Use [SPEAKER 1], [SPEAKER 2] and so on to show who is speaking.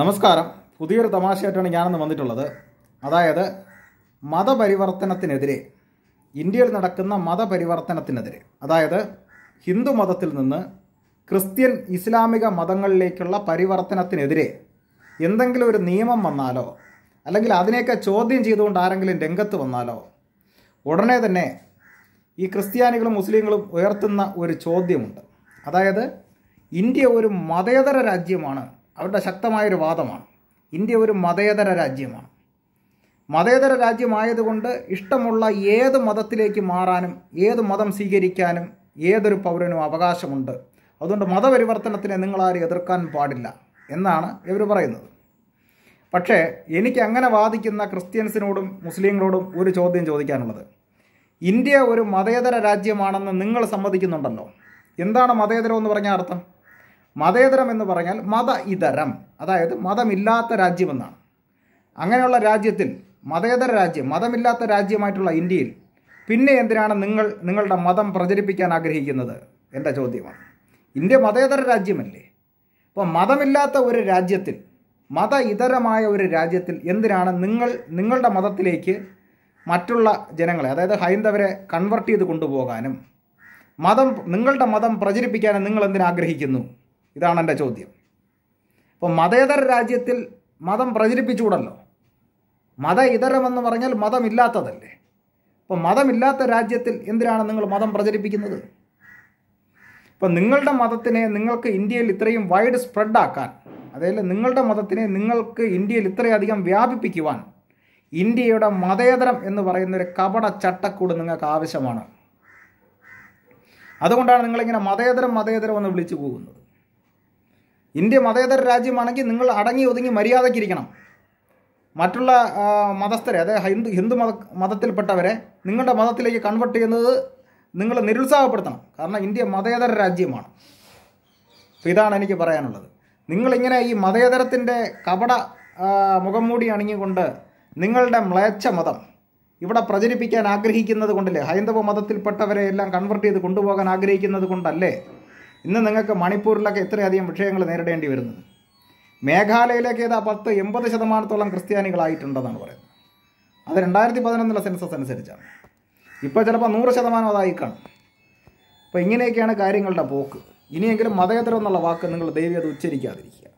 [SPEAKER 1] നമസ്കാരം പുതിയൊരു തമാശയായിട്ടാണ് ഞാനിന്ന് വന്നിട്ടുള്ളത് അതായത് മതപരിവർത്തനത്തിനെതിരെ ഇന്ത്യയിൽ നടക്കുന്ന മതപരിവർത്തനത്തിനെതിരെ അതായത് ഹിന്ദു മതത്തിൽ നിന്ന് ക്രിസ്ത്യൻ ഇസ്ലാമിക മതങ്ങളിലേക്കുള്ള പരിവർത്തനത്തിനെതിരെ എന്തെങ്കിലും ഒരു നിയമം വന്നാലോ അല്ലെങ്കിൽ അതിനെയൊക്കെ ചോദ്യം ചെയ്തുകൊണ്ട് ആരെങ്കിലും രംഗത്ത് വന്നാലോ ഉടനെ തന്നെ ഈ ക്രിസ്ത്യാനികളും മുസ്ലിങ്ങളും ഉയർത്തുന്ന ഒരു ചോദ്യമുണ്ട് അതായത് ഇന്ത്യ ഒരു മതേതര രാജ്യമാണ് അവരുടെ ശക്തമായൊരു വാദമാണ് ഇന്ത്യ ഒരു മതേതര രാജ്യമാണ് മതേതര രാജ്യമായതുകൊണ്ട് ഇഷ്ടമുള്ള ഏത് മതത്തിലേക്ക് മാറാനും ഏത് മതം സ്വീകരിക്കാനും ഏതൊരു പൗരനും അവകാശമുണ്ട് അതുകൊണ്ട് മതപരിവർത്തനത്തിനെ നിങ്ങളാരും എതിർക്കാൻ പാടില്ല എന്നാണ് ഇവർ പറയുന്നത് പക്ഷേ എനിക്ക് അങ്ങനെ വാദിക്കുന്ന ക്രിസ്ത്യൻസിനോടും മുസ്ലിങ്ങളോടും ഒരു ചോദ്യം ചോദിക്കാനുള്ളത് ഇന്ത്യ ഒരു മതേതര രാജ്യമാണെന്ന് നിങ്ങൾ സമ്മതിക്കുന്നുണ്ടല്ലോ എന്താണ് മതേതരം എന്ന് പറഞ്ഞ അർത്ഥം മതേതരം എന്ന് പറഞ്ഞാൽ മത ഇതരം അതായത് മതമില്ലാത്ത രാജ്യമെന്നാണ് അങ്ങനെയുള്ള രാജ്യത്തിൽ മതേതര രാജ്യം മതമില്ലാത്ത രാജ്യമായിട്ടുള്ള ഇന്ത്യയിൽ പിന്നെ എന്തിനാണ് നിങ്ങൾ നിങ്ങളുടെ മതം പ്രചരിപ്പിക്കാൻ ആഗ്രഹിക്കുന്നത് എൻ്റെ ചോദ്യമാണ് ഇന്ത്യ മതേതര രാജ്യമല്ലേ അപ്പോൾ മതമില്ലാത്ത ഒരു രാജ്യത്തിൽ മത ഇതരമായ ഒരു രാജ്യത്തിൽ എന്തിനാണ് നിങ്ങൾ നിങ്ങളുടെ മതത്തിലേക്ക് മറ്റുള്ള ജനങ്ങളെ അതായത് ഹൈന്ദവരെ കൺവെർട്ട് ചെയ്ത് കൊണ്ടുപോകാനും മതം നിങ്ങളുടെ മതം പ്രചരിപ്പിക്കാനും നിങ്ങൾ എന്തിനാഗ്രഹിക്കുന്നു ഇതാണ് എൻ്റെ ചോദ്യം അപ്പോൾ മതേതര രാജ്യത്തിൽ മതം പ്രചരിപ്പിച്ചുകൂടല്ലോ മത ഇതരമെന്ന് പറഞ്ഞാൽ മതമില്ലാത്തതല്ലേ അപ്പോൾ മതമില്ലാത്ത രാജ്യത്തിൽ എന്തിനാണ് നിങ്ങൾ മതം പ്രചരിപ്പിക്കുന്നത് ഇപ്പം നിങ്ങളുടെ മതത്തിനെ നിങ്ങൾക്ക് ഇന്ത്യയിൽ ഇത്രയും വൈഡ് സ്പ്രെഡാക്കാൻ അതായത് നിങ്ങളുടെ മതത്തിനെ നിങ്ങൾക്ക് ഇന്ത്യയിൽ ഇത്രയധികം വ്യാപിപ്പിക്കുവാൻ ഇന്ത്യയുടെ മതേതരം എന്ന് പറയുന്ന ഒരു കപട ചട്ടക്കൂട് നിങ്ങൾക്ക് ആവശ്യമാണ് അതുകൊണ്ടാണ് നിങ്ങളിങ്ങനെ മതേതരം മതേതരം എന്ന് വിളിച്ചു പോകുന്നത് ഇന്ത്യ മതേതര രാജ്യമാണെങ്കിൽ നിങ്ങൾ അടങ്ങി ഒതുങ്ങി മര്യാദയ്ക്കിരിക്കണം മറ്റുള്ള മതസ്ഥരെ അതായത് ഹിന്ദു ഹിന്ദു മത മതത്തിൽപ്പെട്ടവരെ നിങ്ങളുടെ മതത്തിലേക്ക് കൺവെർട്ട് ചെയ്യുന്നത് നിങ്ങൾ നിരുത്സാഹപ്പെടുത്തണം കാരണം ഇന്ത്യ മതേതര രാജ്യമാണ് ഇതാണ് എനിക്ക് പറയാനുള്ളത് നിങ്ങളിങ്ങനെ ഈ മതേതരത്തിൻ്റെ കപട മുഖംമൂടി അണിഞ്ഞുകൊണ്ട് നിങ്ങളുടെ മ്ലേച്ഛ മതം ഇവിടെ പ്രചരിപ്പിക്കാൻ ആഗ്രഹിക്കുന്നത് കൊണ്ടല്ലേ ഹൈന്ദവ മതത്തിൽപ്പെട്ടവരെ എല്ലാം കൺവെർട്ട് ചെയ്ത് കൊണ്ടുപോകാൻ ആഗ്രഹിക്കുന്നത് കൊണ്ടല്ലേ ഇന്ന് നിങ്ങൾക്ക് മണിപ്പൂരിലൊക്കെ ഇത്രയധികം വിഷയങ്ങൾ നേരിടേണ്ടി വരുന്നത് മേഘാലയയിലേക്ക് ഏതാ പത്ത് എൺപത് ശതമാനത്തോളം ക്രിസ്ത്യാനികളായിട്ടുണ്ടെന്നാണ് പറയുന്നത് അത് രണ്ടായിരത്തി പതിനൊന്നിലെ സെൻസസ് അനുസരിച്ചാണ് ഇപ്പോൾ ചിലപ്പോൾ നൂറ് ശതമാനം അതായി കാണും അപ്പോൾ ഇങ്ങനെയൊക്കെയാണ് കാര്യങ്ങളുടെ പോക്ക് ഇനിയെങ്കിലും മതേതരം എന്നുള്ള വാക്ക് നിങ്ങൾ ദൈവീയത ഉച്ചരിക്കാതിരിക്കുക